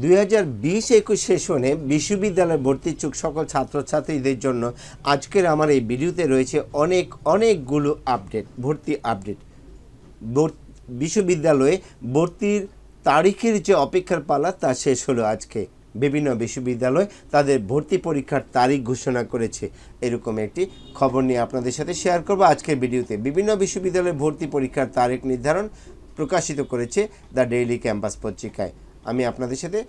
দু হাজার বিশ একুশ সেশনে বিশ্ববিদ্যালয়ে ভর্তিচ্ছুক সকল ছাত্রছাত্রীদের জন্য আজকের আমার এই ভিডিওতে রয়েছে অনেক অনেকগুলো আপডেট ভর্তি আপডেট বিশ্ববিদ্যালয়ে ভর্তির তারিখের যে অপেক্ষার পালা তা শেষ হলো আজকে বিভিন্ন বিশ্ববিদ্যালয় তাদের ভর্তি পরীক্ষার তারিখ ঘোষণা করেছে এরকম একটি খবর নিয়ে আপনাদের সাথে শেয়ার করব আজকের ভিডিওতে বিভিন্ন বিশ্ববিদ্যালয়ে ভর্তি পরীক্ষার তারিখ নির্ধারণ প্রকাশিত করেছে দ্য ডেইলি ক্যাম্পাস পত্রিকায় আমি আপনাদের সাথে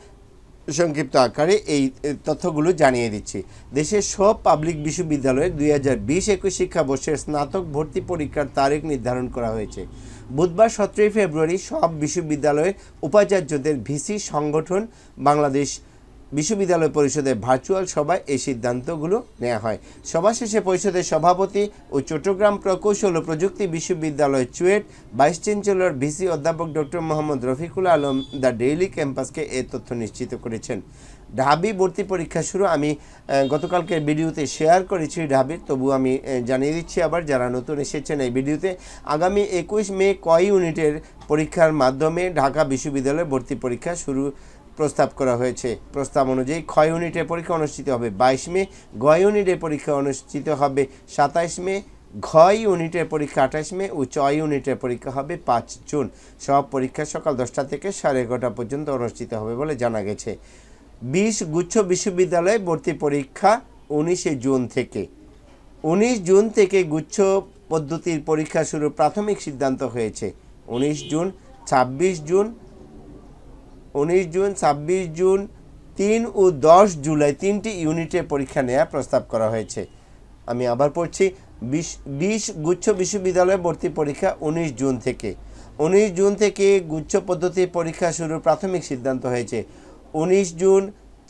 সংক্ষিপ্ত আকারে এই তথ্যগুলো জানিয়ে দিচ্ছি দেশের সব পাবলিক বিশ্ববিদ্যালয়ে দুই হাজার বিশ একুশ শিক্ষাবর্ষের স্নাতক ভর্তি পরীক্ষার তারিখ নির্ধারণ করা হয়েছে বুধবার সতেরোই ফেব্রুয়ারি সব বিশ্ববিদ্যালয়ের উপাচার্যদের ভিসি সংগঠন বাংলাদেশ বিশ্ববিদ্যালয় পরিষদের ভার্চুয়াল সভায় এই সিদ্ধান্তগুলো নেওয়া হয় সভা শেষে পরিষদের সভাপতি ও চট্টগ্রাম প্রকৌশল ও প্রযুক্তি বিশ্ববিদ্যালয় চুয়েট ভাইস চ্যান্সেলর ভিসি অধ্যাপক doctor Mohammad Rafiqul Alam the daily ক্যাম্পাসকে এ তথ্য নিশ্চিত করেছেন ঢাবি ভর্তি পরীক্ষা শুরু আমি গতকালকে ভিডিওতে শেয়ার করেছি ঢাবির তবু আমি জানিয়ে দিচ্ছি আবার যারা নতুন এসেছেন এই ভিডিওতে আগামী একুশ মে কয় ইউনিটের পরীক্ষার মাধ্যমে ঢাকা বিশ্ববিদ্যালয়ে ভর্তি পরীক্ষা শুরু প্রস্তাব করা হয়েছে প্রস্তাব অনুযায়ী খ ইউনিটের পরীক্ষা অনুষ্ঠিত হবে বাইশ মে গ ইউনিটের পরীক্ষা অনুষ্ঠিত হবে সাতাইশ মে ঘ ইউনিটের পরীক্ষা আঠাশ মে ও ছয় ইউনিটের পরীক্ষা হবে পাঁচ জুন সব পরীক্ষা সকাল দশটা থেকে সাড়ে এগারোটা পর্যন্ত অনুষ্ঠিত হবে বলে জানা গেছে বিশ গুচ্ছ বিশ্ববিদ্যালয়ে ভর্তি পরীক্ষা উনিশে জুন থেকে উনিশ জুন থেকে গুচ্ছ পদ্ধতির পরীক্ষা শুরু প্রাথমিক সিদ্ধান্ত হয়েছে উনিশ জুন ছাব্বিশ জুন উনিশ জুন ছাব্বিশ জুন তিন ও দশ জুলাই তিনটি ইউনিটে পরীক্ষা নেওয়া প্রস্তাব করা হয়েছে আমি আবার পড়ছি বিশ বিশ গুচ্ছ বিশ্ববিদ্যালয়ে ভর্তি পরীক্ষা উনিশ জুন থেকে উনিশ জুন থেকে গুচ্ছ পদ্ধতি পরীক্ষা শুরুর প্রাথমিক সিদ্ধান্ত হয়েছে উনিশ জুন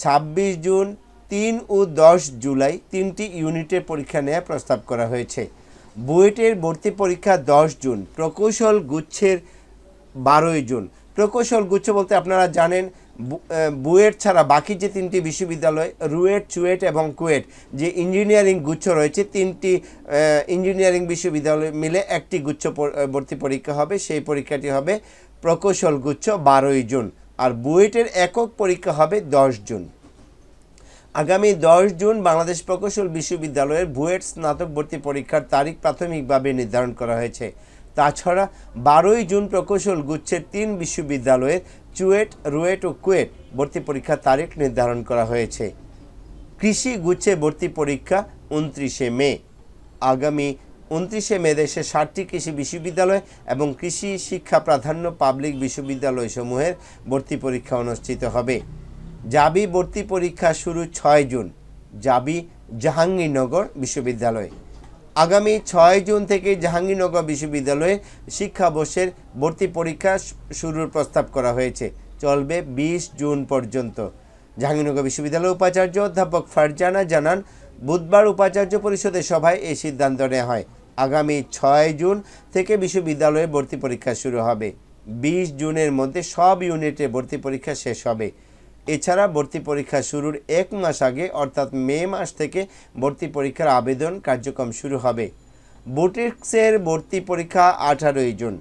ছাব্বিশ জুন তিন ও দশ জুলাই তিনটি ইউনিটে পরীক্ষা নেওয়া প্রস্তাব করা হয়েছে বুয়েটের ভর্তি পরীক্ষা দশ জুন প্রকৌশল গুচ্ছের বারোই জুন প্রকৌশল গুচ্ছ বলতে আপনারা জানেন বুয়েট ছাড়া বাকি যে তিনটি বিশ্ববিদ্যালয় রুয়েট চুয়েট এবং কুয়েট যে ইঞ্জিনিয়ারিং গুচ্ছ রয়েছে তিনটি ইঞ্জিনিয়ারিং বিশ্ববিদ্যালয় মিলে একটি গুচ্ছ ভর্তি পরীক্ষা হবে সেই পরীক্ষাটি হবে প্রকৌশল গুচ্ছ বারোই জুন আর বুয়েটের একক পরীক্ষা হবে দশ জুন আগামী দশ জুন বাংলাদেশ প্রকৌশল বিশ্ববিদ্যালয়ের বুয়েট স্নাতক ভর্তি পরীক্ষার তারিখ প্রাথমিকভাবে নির্ধারণ করা হয়েছে তাছাড়া বারোই জুন প্রকৌশল গুচ্ছের তিন বিশ্ববিদ্যালয়ের চুয়েট রুয়েট ও কুয়েট ভর্তি পরীক্ষার তারিখ নির্ধারণ করা হয়েছে কৃষি গুচ্ছে ভর্তি পরীক্ষা উনত্রিশে মে আগামী উনত্রিশে মে দেশে ষাটটি কৃষি বিশ্ববিদ্যালয় এবং কৃষি শিক্ষা প্রাধান্য পাবলিক বিশ্ববিদ্যালয়সমূহের ভর্তি পরীক্ষা অনুষ্ঠিত হবে জাবি ভর্তি পরীক্ষা শুরু ছয় জুন জাবি জাহাঙ্গীরনগর বিশ্ববিদ্যালয় আগামী ছয় জুন থেকে জাহাঙ্গীরনগর বিশ্ববিদ্যালয়ে শিক্ষাবর্ষের ভর্তি পরীক্ষা শুরুর প্রস্তাব করা হয়েছে চলবে ২০ জুন পর্যন্ত জাহাঙ্গীরনগর বিশ্ববিদ্যালয়ের উপাচার্য অধ্যাপক ফারজানা জানান বুধবার উপাচার্য পরিষদের সভায় এই সিদ্ধান্ত নেওয়া হয় আগামী ছয় জুন থেকে বিশ্ববিদ্যালয়ে ভর্তি পরীক্ষা শুরু হবে ২০ জুনের মধ্যে সব ইউনিটে ভর্তি পরীক্ষা শেষ হবে এছাড়া ভর্তি পরীক্ষা শুরুর এক মাস আগে অর্থাৎ মে মাস থেকে ভর্তি পরীক্ষার আবেদন কার্যক্রম শুরু হবে বুটেক্সের ভর্তি পরীক্ষা আঠারোই জুন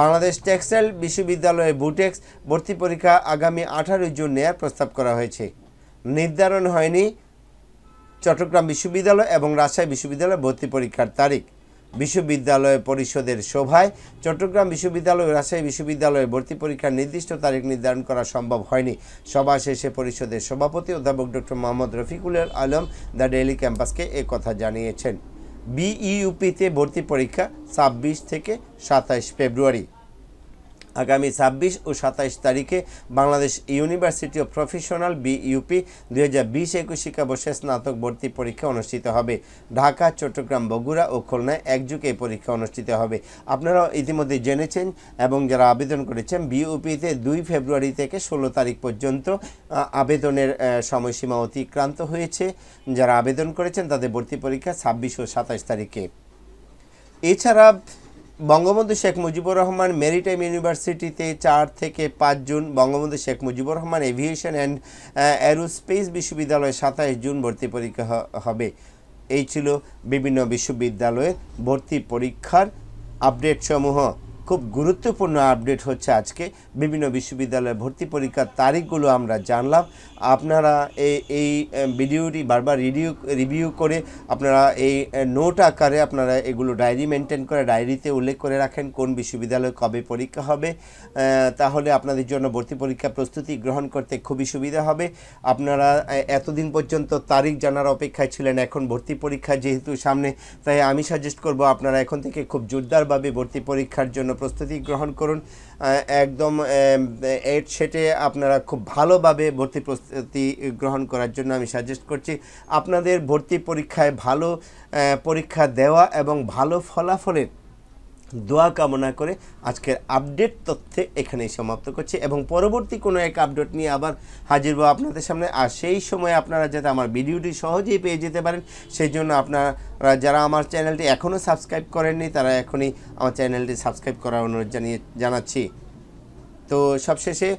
বাংলাদেশ টেক্সটাইল বিশ্ববিদ্যালয়ে বুটেক্স ভর্তি পরীক্ষা আগামী আঠারোই জুন নেয়ার প্রস্তাব করা হয়েছে নির্ধারণ হয়নি চট্টগ্রাম বিশ্ববিদ্যালয় এবং রাজশাহী বিশ্ববিদ্যালয়ে ভর্তি পরীক্ষার তারিখ বিশ্ববিদ্যালয় পরিষদের সভায় চট্টগ্রাম বিশ্ববিদ্যালয় রাজশাহী বিশ্ববিদ্যালয়ে ভর্তি পরীক্ষার নির্দিষ্ট তারিখ নির্ধারণ করা সম্ভব হয়নি সভা শেষে পরিষদের সভাপতি অধ্যাপক doctor Mohammad Rafiqul Alam the daily ক্যাম্পাসকে কথা জানিয়েছেন বিইউপিতে ভর্তি পরীক্ষা ছাব্বিশ থেকে সাতাইশ ফেব্রুয়ারি আগামী ছাব্বিশ ও সাতাইশ তারিখে Bangladesh university of professional BUP দুই হাজার বিশ একুশ শিক্ষাবর্ষে স্নাতক ভর্তি পরীক্ষা অনুষ্ঠিত হবে ঢাকা চট্টগ্রাম বগুড়া ও খুলনায় একযুগে এই পরীক্ষা অনুষ্ঠিত হবে আপনারা ইতিমধ্যে জেনেছেন এবং যারা আবেদন করেছেন বিইউপিতে দুই ফেব্রুয়ারি থেকে ষোলো তারিখ পর্যন্ত আবেদনের সময়সীমা অতিক্রান্ত হয়েছে যারা আবেদন করেছেন তাদের ভর্তি পরীক্ষা ছাব্বিশ ও সাতাইশ তারিখে এছাড়া বঙ্গবন্ধু শেখ মুজিবুর রহমান মেরিটাইম ইউনিভার্সিটিতে চার থেকে পাঁচ June Bangabandhu Sheikh Mujibur Rahman aviation and aerospace বিশ্ববিদ্যালয়ে সাতাশ জুন ভর্তি পরীক্ষা হবে এই ছিল বিভিন্ন বিশ্ববিদ্যালয়ের ভর্তি পরীক্ষার আপডেটসমূহ খুব গুরুত্বপূর্ণ আপডেট হচ্ছে আজকে বিভিন্ন বিশ্ববিদ্যালয়ে ভর্তি পরীক্ষার তারিখগুলো আমরা জানলাম আপনারা এই ভিডিওটি বারবার রিভিউ রিভিউ করে আপনারা এই নোট আকারে আপনারা এগুলো ডায়েরি মেনটেন করে ডায়েরিতে উল্লেখ করে রাখেন কোন বিশ্ববিদ্যালয়ে কবে পরীক্ষা হবে তাহলে আপনাদের জন্য ভর্তি পরীক্ষা প্রস্তুতি গ্রহণ করতে খুবই সুবিধা হবে আপনারা এতদিন পর্যন্ত তারিখ জানার অপেক্ষায় ছিলেন এখন ভর্তি পরীক্ষা যেহেতু সামনে তাই আমি সাজেস্ট করব আপনারা এখন থেকে খুব জোরদারভাবে ভর্তি পরীক্ষার জন্য প্রস্তুতি গ্রহণ করুন একদম এড সেটে আপনারা খুব ভালোভাবে ভর্তি প্রস্তুতি গ্রহণ করার জন্য আমি সাজেস্ট করছি আপনাদের ভর্তি পরীক্ষায় ভালো পরীক্ষা দেওয়া এবং ভালো ফলাফলের দোয়া কামনা করে আজকের আপডেট তথ্যে এখানেই সমাপ্ত করছি এবং পরবর্তী কোনো এক আপডেট নিয়ে আবার হাজির হবো আপনাদের সামনে আর সেই সময় আপনারা যাতে আমার ভিডিওটি সহজেই পেয়ে যেতে পারেন সেই জন্য আপনারা যারা আমার চ্যানেলটি এখনও সাবস্ক্রাইব করেননি তারা এখনই আমার চ্যানেলটি সাবস্ক্রাইব করার অনুরোধ জানিয়ে জানাচ্ছি তো সবশেষে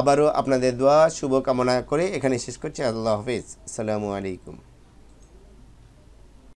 আবারও আপনাদের দোয়া শুভকামনা করে এখানে শেষ করছি আল্লাহ হাফিজ আসসালামু আলাইকুম